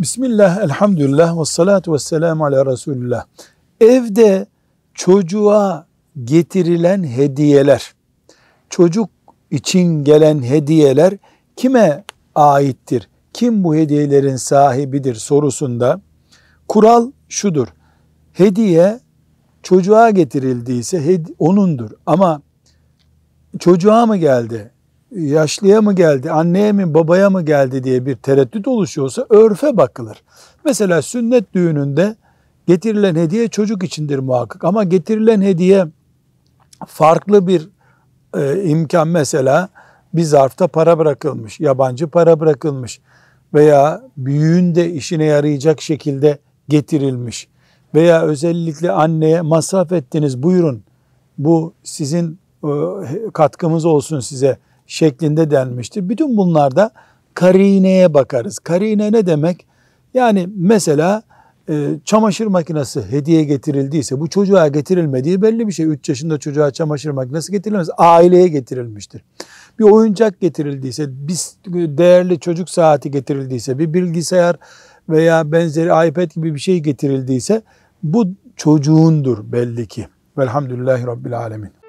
Bismillah, elhamdülillah ve salatu ve selamu ala Resulullah. Evde çocuğa getirilen hediyeler, çocuk için gelen hediyeler kime aittir? Kim bu hediyelerin sahibidir sorusunda kural şudur. Hediye çocuğa getirildiyse onundur ama çocuğa mı geldi yaşlıya mı geldi, anneye mi, babaya mı geldi diye bir tereddüt oluşuyorsa örfe bakılır. Mesela sünnet düğününde getirilen hediye çocuk içindir muhakkak ama getirilen hediye farklı bir e, imkan mesela bir zarfta para bırakılmış, yabancı para bırakılmış veya büyüğün de işine yarayacak şekilde getirilmiş veya özellikle anneye masraf ettiniz buyurun bu sizin e, katkımız olsun size şeklinde denmiştir. Bütün bunlarda karineye bakarız. Karine ne demek? Yani mesela e, çamaşır makinesi hediye getirildiyse bu çocuğa getirilmediği belli bir şey. 3 yaşında çocuğa çamaşır makinesi getirilmez. Aileye getirilmiştir. Bir oyuncak getirildiyse, biz değerli çocuk saati getirildiyse, bir bilgisayar veya benzeri iPad gibi bir şey getirildiyse bu çocuğundur belli ki. Velhamdülillahi Rabbil Alemin.